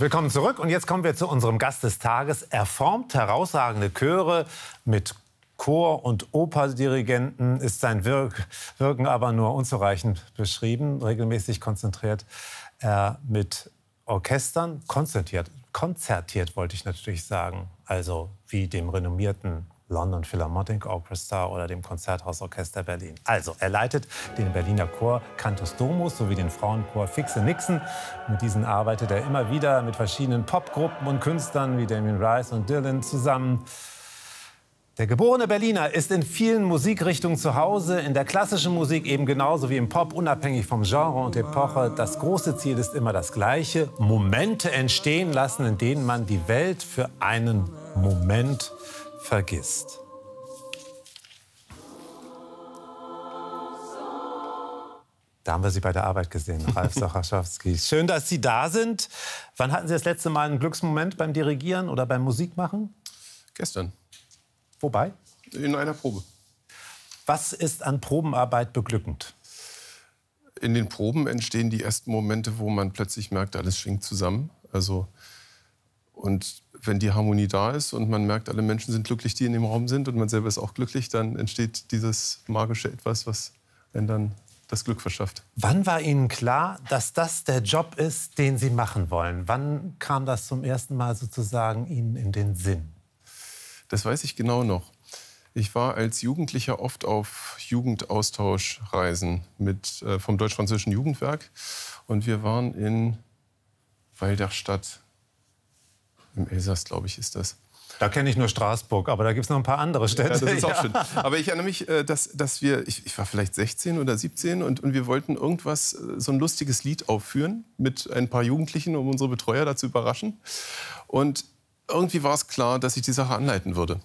Willkommen zurück und jetzt kommen wir zu unserem Gast des Tages. Er formt herausragende Chöre mit Chor- und Operdirigenten ist sein Wirk Wirken aber nur unzureichend beschrieben. Regelmäßig konzentriert er mit Orchestern, konzertiert, konzertiert wollte ich natürlich sagen, also wie dem renommierten London Philharmonic Orchestra oder dem Konzerthausorchester Berlin. Also, er leitet den Berliner Chor Cantus Domus sowie den Frauenchor Fixe Nixon. Mit diesen arbeitet er immer wieder mit verschiedenen Popgruppen und Künstlern wie Damien Rice und Dylan zusammen. Der geborene Berliner ist in vielen Musikrichtungen zu Hause, in der klassischen Musik eben genauso wie im Pop, unabhängig vom Genre und Epoche. Das große Ziel ist immer das gleiche, Momente entstehen lassen, in denen man die Welt für einen Moment vergisst. Da haben wir Sie bei der Arbeit gesehen, Ralf Sachaschowski. Schön, dass Sie da sind. Wann hatten Sie das letzte Mal einen Glücksmoment beim Dirigieren oder beim Musikmachen? Gestern. Wobei? In einer Probe. Was ist an Probenarbeit beglückend? In den Proben entstehen die ersten Momente, wo man plötzlich merkt, alles schwingt zusammen. Also, und wenn die Harmonie da ist und man merkt, alle Menschen sind glücklich, die in dem Raum sind und man selber ist auch glücklich, dann entsteht dieses magische Etwas, was einen dann das Glück verschafft. Wann war Ihnen klar, dass das der Job ist, den Sie machen wollen? Wann kam das zum ersten Mal sozusagen Ihnen in den Sinn? Das weiß ich genau noch. Ich war als Jugendlicher oft auf Jugendaustauschreisen mit, äh, vom Deutsch-Französischen Jugendwerk. Und wir waren in Walderstadt, im Elsass, glaube ich, ist das. Da kenne ich nur Straßburg, aber da gibt es noch ein paar andere Städte. Ja, das ist auch ja. schön. Aber ich erinnere mich, äh, dass, dass wir, ich, ich, war vielleicht 16 oder 17 und, und wir wollten irgendwas, äh, so ein lustiges Lied aufführen mit ein paar Jugendlichen, um unsere Betreuer dazu überraschen. Und irgendwie war es klar, dass ich die Sache anleiten würde.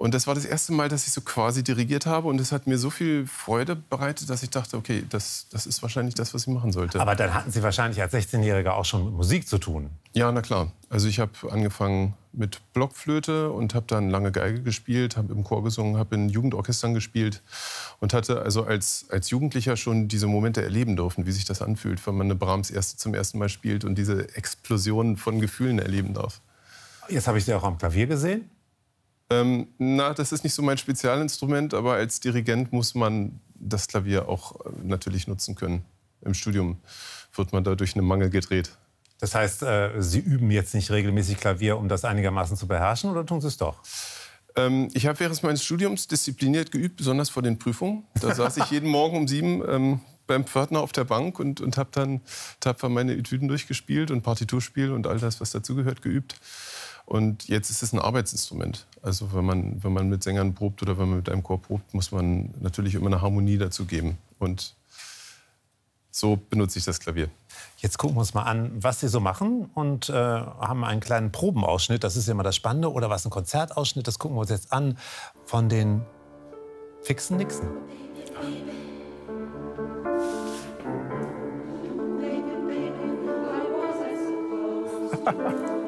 Und das war das erste Mal, dass ich so quasi dirigiert habe. Und es hat mir so viel Freude bereitet, dass ich dachte, okay, das, das ist wahrscheinlich das, was ich machen sollte. Aber dann hatten Sie wahrscheinlich als 16-Jähriger auch schon mit Musik zu tun. Ja, na klar. Also ich habe angefangen mit Blockflöte und habe dann lange Geige gespielt, habe im Chor gesungen, habe in Jugendorchestern gespielt und hatte also als, als Jugendlicher schon diese Momente erleben dürfen, wie sich das anfühlt, wenn man eine Brahms erste zum ersten Mal spielt und diese Explosion von Gefühlen erleben darf. Jetzt habe ich Sie auch am Klavier gesehen. Ähm, na, das ist nicht so mein Spezialinstrument, aber als Dirigent muss man das Klavier auch äh, natürlich nutzen können. Im Studium wird man dadurch einen Mangel gedreht. Das heißt, äh, Sie üben jetzt nicht regelmäßig Klavier, um das einigermaßen zu beherrschen, oder tun Sie es doch? Ähm, ich habe während meines Studiums diszipliniert geübt, besonders vor den Prüfungen. Da saß ich jeden Morgen um sieben ähm, beim Pförtner auf der Bank und, und habe dann tapfer meine Etüden durchgespielt und Partiturspiel und all das, was dazugehört, geübt. Und jetzt ist es ein Arbeitsinstrument. Also wenn man, wenn man mit Sängern probt oder wenn man mit einem Chor probt, muss man natürlich immer eine Harmonie dazu geben. Und so benutze ich das Klavier. Jetzt gucken wir uns mal an, was Sie so machen und äh, haben einen kleinen Probenausschnitt. Das ist ja immer das Spannende. Oder was ein Konzertausschnitt, das gucken wir uns jetzt an von den fixen Nixen. Baby, baby,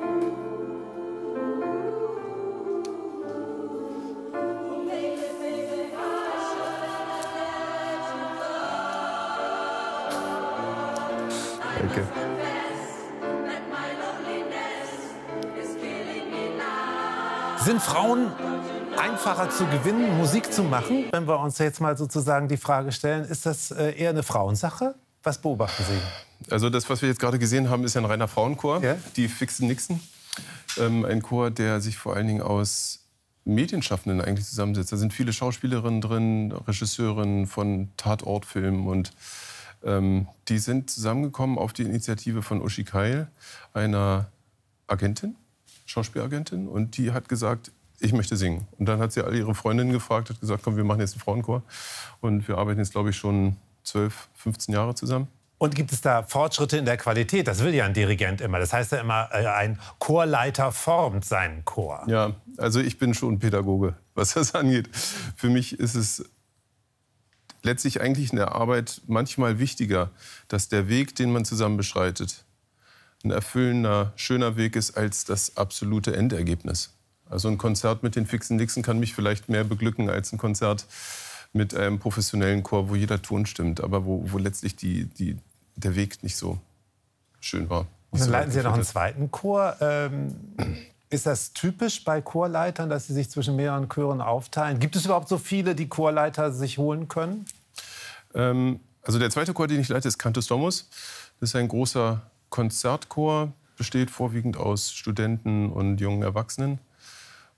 Sind Frauen einfacher zu gewinnen, Musik zu machen? Wenn wir uns jetzt mal sozusagen die Frage stellen, ist das äh, eher eine Frauensache? Was beobachten Sie? Also das, was wir jetzt gerade gesehen haben, ist ja ein reiner Frauenchor, ja? die Fixen Nixen. Ähm, ein Chor, der sich vor allen Dingen aus Medienschaffenden eigentlich zusammensetzt. Da sind viele Schauspielerinnen drin, Regisseurinnen von Tatortfilmen und ähm, die sind zusammengekommen auf die Initiative von Uschi Keil, einer Agentin, Schauspielagentin und die hat gesagt, ich möchte singen. Und dann hat sie alle ihre Freundinnen gefragt, hat gesagt, komm, wir machen jetzt einen Frauenchor. Und wir arbeiten jetzt, glaube ich, schon 12, 15 Jahre zusammen. Und gibt es da Fortschritte in der Qualität? Das will ja ein Dirigent immer. Das heißt ja immer, äh, ein Chorleiter formt seinen Chor. Ja, also ich bin schon Pädagoge, was das angeht. Für mich ist es letztlich eigentlich in der Arbeit manchmal wichtiger, dass der Weg, den man zusammen beschreitet, ein erfüllender, schöner Weg ist als das absolute Endergebnis. Also ein Konzert mit den fixen Nixen kann mich vielleicht mehr beglücken als ein Konzert mit einem professionellen Chor, wo jeder Ton stimmt, aber wo, wo letztlich die, die, der Weg nicht so schön war. Und dann leiten Sie ja noch einen zweiten Chor. Ähm, ist das typisch bei Chorleitern, dass sie sich zwischen mehreren Chören aufteilen? Gibt es überhaupt so viele, die Chorleiter sich holen können? Ähm, also der zweite Chor, den ich leite, ist Cantus Domus. Das ist ein großer Konzertchor besteht vorwiegend aus Studenten und jungen Erwachsenen.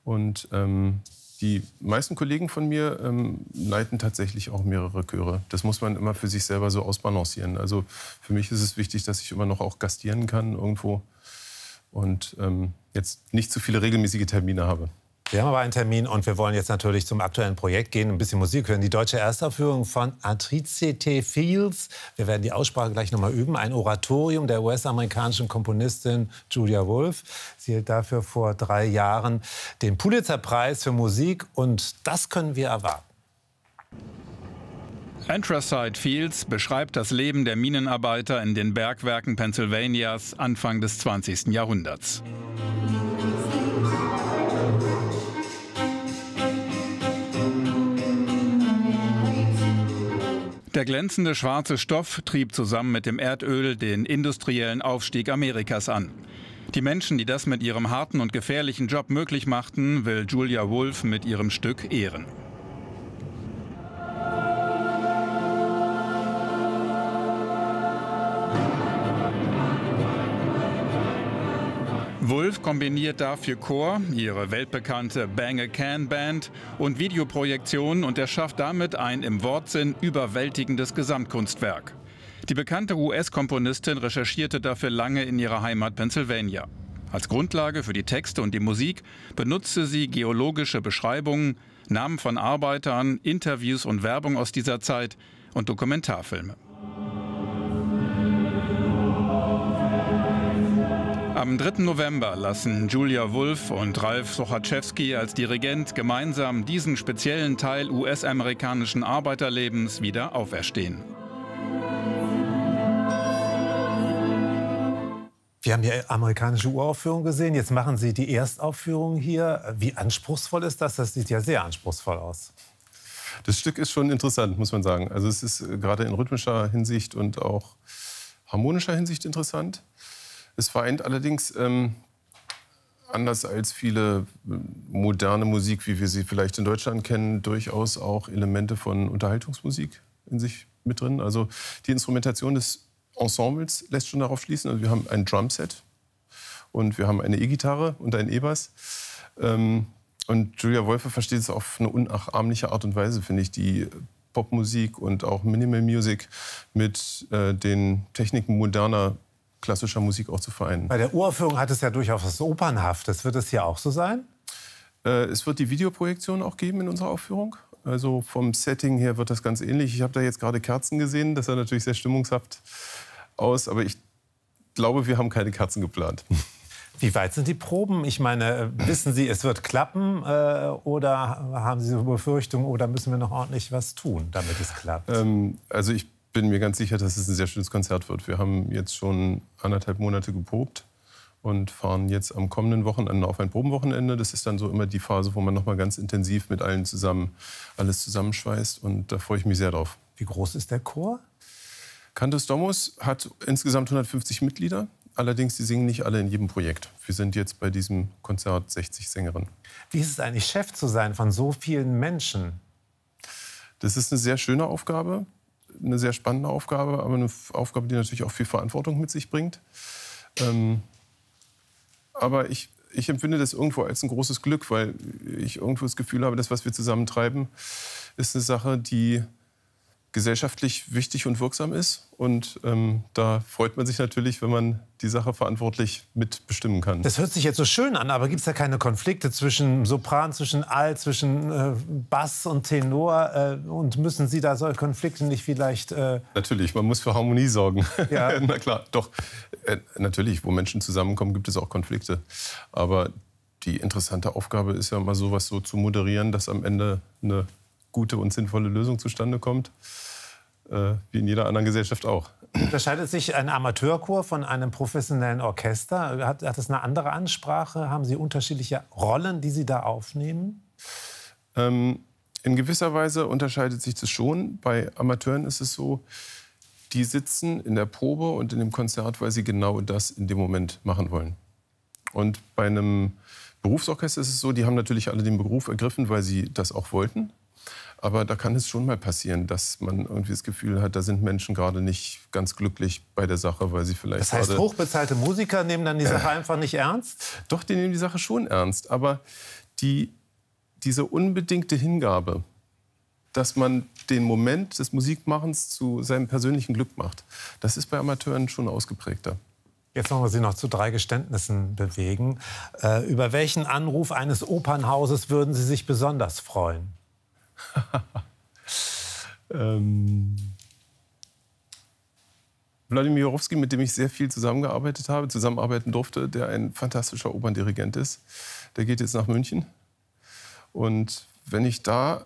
Und ähm, die meisten Kollegen von mir ähm, leiten tatsächlich auch mehrere Chöre. Das muss man immer für sich selber so ausbalancieren. Also für mich ist es wichtig, dass ich immer noch auch gastieren kann irgendwo und ähm, jetzt nicht zu viele regelmäßige Termine habe. Wir haben aber einen Termin und wir wollen jetzt natürlich zum aktuellen Projekt gehen, ein bisschen Musik hören. Die deutsche Erstaufführung von Atrice T. Fields. Wir werden die Aussprache gleich nochmal üben. Ein Oratorium der US-amerikanischen Komponistin Julia Wolf. Sie hält dafür vor drei Jahren den Pulitzer-Preis für Musik und das können wir erwarten. Anthracite Fields beschreibt das Leben der Minenarbeiter in den Bergwerken Pennsylvanias Anfang des 20. Jahrhunderts. Der glänzende schwarze Stoff trieb zusammen mit dem Erdöl den industriellen Aufstieg Amerikas an. Die Menschen, die das mit ihrem harten und gefährlichen Job möglich machten, will Julia Wolf mit ihrem Stück ehren. Wolf kombiniert dafür Chor, ihre weltbekannte Bang a Can Band und Videoprojektionen und erschafft damit ein im Wortsinn überwältigendes Gesamtkunstwerk. Die bekannte US-Komponistin recherchierte dafür lange in ihrer Heimat Pennsylvania. Als Grundlage für die Texte und die Musik benutzte sie geologische Beschreibungen, Namen von Arbeitern, Interviews und Werbung aus dieser Zeit und Dokumentarfilme. Am 3. November lassen Julia Wolf und Ralf Sochaczewski als Dirigent gemeinsam diesen speziellen Teil US-amerikanischen Arbeiterlebens wieder auferstehen. Wir haben hier amerikanische Uraufführungen gesehen. Jetzt machen Sie die Erstaufführung hier. Wie anspruchsvoll ist das? Das sieht ja sehr anspruchsvoll aus. Das Stück ist schon interessant, muss man sagen. Also es ist äh, gerade in rhythmischer Hinsicht und auch harmonischer Hinsicht interessant. Es vereint allerdings, ähm, anders als viele äh, moderne Musik, wie wir sie vielleicht in Deutschland kennen, durchaus auch Elemente von Unterhaltungsmusik in sich mit drin. Also die Instrumentation des Ensembles lässt schon darauf schließen. Also wir haben ein Drumset und wir haben eine E-Gitarre und ein E-Bass. Ähm, und Julia Wolfe versteht es auf eine unnachahmliche Art und Weise, finde ich, die Popmusik und auch Minimal Music mit äh, den Techniken moderner klassischer Musik auch zu vereinen. Bei der Uraufführung hat es ja durchaus was Opernhaftes. Wird es hier auch so sein? Äh, es wird die Videoprojektion auch geben in unserer Aufführung. Also vom Setting her wird das ganz ähnlich. Ich habe da jetzt gerade Kerzen gesehen, das sah natürlich sehr stimmungshaft aus, aber ich glaube, wir haben keine Kerzen geplant. Wie weit sind die Proben? Ich meine, äh, wissen Sie, es wird klappen äh, oder haben Sie so Befürchtungen oder müssen wir noch ordentlich was tun, damit es klappt? Ähm, also ich bin mir ganz sicher, dass es ein sehr schönes Konzert wird. Wir haben jetzt schon anderthalb Monate geprobt und fahren jetzt am kommenden Wochenende auf ein Probenwochenende. Das ist dann so immer die Phase, wo man nochmal ganz intensiv mit allen zusammen alles zusammenschweißt und da freue ich mich sehr drauf. Wie groß ist der Chor? Cantus Domus hat insgesamt 150 Mitglieder. Allerdings, die singen nicht alle in jedem Projekt. Wir sind jetzt bei diesem Konzert 60 Sängerinnen. Wie ist es eigentlich, Chef zu sein von so vielen Menschen? Das ist eine sehr schöne Aufgabe eine sehr spannende Aufgabe, aber eine Aufgabe, die natürlich auch viel Verantwortung mit sich bringt. Ähm, aber ich, ich empfinde das irgendwo als ein großes Glück, weil ich irgendwo das Gefühl habe, das, was wir zusammen treiben, ist eine Sache, die gesellschaftlich wichtig und wirksam ist. Und ähm, da freut man sich natürlich, wenn man die Sache verantwortlich mitbestimmen kann. Das hört sich jetzt so schön an, aber gibt es da keine Konflikte zwischen Sopran, zwischen Alt, zwischen äh, Bass und Tenor? Äh, und müssen Sie da solche Konflikte nicht vielleicht... Äh natürlich, man muss für Harmonie sorgen. Ja. Na klar, doch. Äh, natürlich, wo Menschen zusammenkommen, gibt es auch Konflikte. Aber die interessante Aufgabe ist ja mal sowas so zu moderieren, dass am Ende eine gute und sinnvolle Lösung zustande kommt, äh, wie in jeder anderen Gesellschaft auch. Unterscheidet sich ein Amateurchor von einem professionellen Orchester? Hat, hat das eine andere Ansprache? Haben Sie unterschiedliche Rollen, die Sie da aufnehmen? Ähm, in gewisser Weise unterscheidet sich das schon. Bei Amateuren ist es so, die sitzen in der Probe und in dem Konzert, weil sie genau das in dem Moment machen wollen. Und bei einem Berufsorchester ist es so, die haben natürlich alle den Beruf ergriffen, weil sie das auch wollten. Aber da kann es schon mal passieren, dass man irgendwie das Gefühl hat, da sind Menschen gerade nicht ganz glücklich bei der Sache, weil sie vielleicht. Das heißt, hochbezahlte Musiker nehmen dann die Sache äh, einfach nicht ernst? Doch, die nehmen die Sache schon ernst. Aber die, diese unbedingte Hingabe, dass man den Moment des Musikmachens zu seinem persönlichen Glück macht, das ist bei Amateuren schon ausgeprägter. Jetzt wollen wir Sie noch zu drei Geständnissen bewegen. Äh, über welchen Anruf eines Opernhauses würden Sie sich besonders freuen? ähm, Wladimir Jorowski, mit dem ich sehr viel zusammengearbeitet habe, zusammenarbeiten durfte, der ein fantastischer Operndirigent ist, der geht jetzt nach München. Und wenn ich da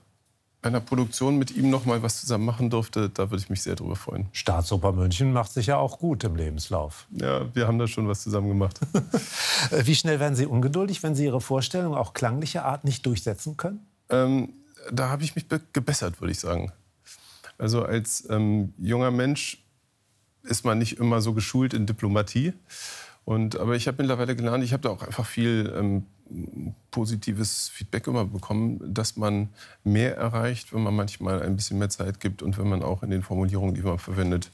einer Produktion mit ihm noch mal was zusammen machen durfte, da würde ich mich sehr drüber freuen. Staatsoper München macht sich ja auch gut im Lebenslauf. Ja, wir haben da schon was zusammen gemacht. Äh, wie schnell werden Sie ungeduldig, wenn Sie Ihre Vorstellung auch klanglicher Art nicht durchsetzen können? Ähm, da habe ich mich gebessert, würde ich sagen. Also als ähm, junger Mensch ist man nicht immer so geschult in Diplomatie. Und, aber ich habe mittlerweile gelernt, ich habe da auch einfach viel ähm, positives Feedback immer bekommen, dass man mehr erreicht, wenn man manchmal ein bisschen mehr Zeit gibt und wenn man auch in den Formulierungen, die man verwendet,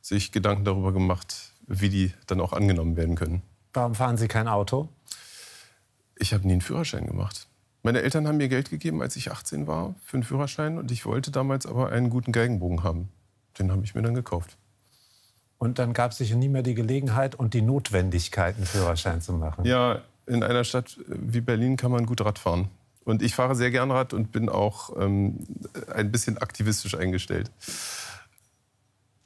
sich Gedanken darüber gemacht, wie die dann auch angenommen werden können. Warum fahren Sie kein Auto? Ich habe nie einen Führerschein gemacht. Meine Eltern haben mir Geld gegeben, als ich 18 war, für einen Führerschein. Und ich wollte damals aber einen guten Geigenbogen haben. Den habe ich mir dann gekauft. Und dann gab es sicher nie mehr die Gelegenheit und die Notwendigkeit, einen Führerschein zu machen. Ja, in einer Stadt wie Berlin kann man gut Rad fahren. Und ich fahre sehr gern Rad und bin auch ähm, ein bisschen aktivistisch eingestellt.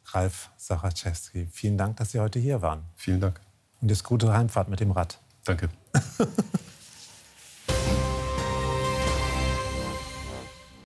Ralf Sachaczewski, vielen Dank, dass Sie heute hier waren. Vielen Dank. Und jetzt gute Heimfahrt mit dem Rad. Danke.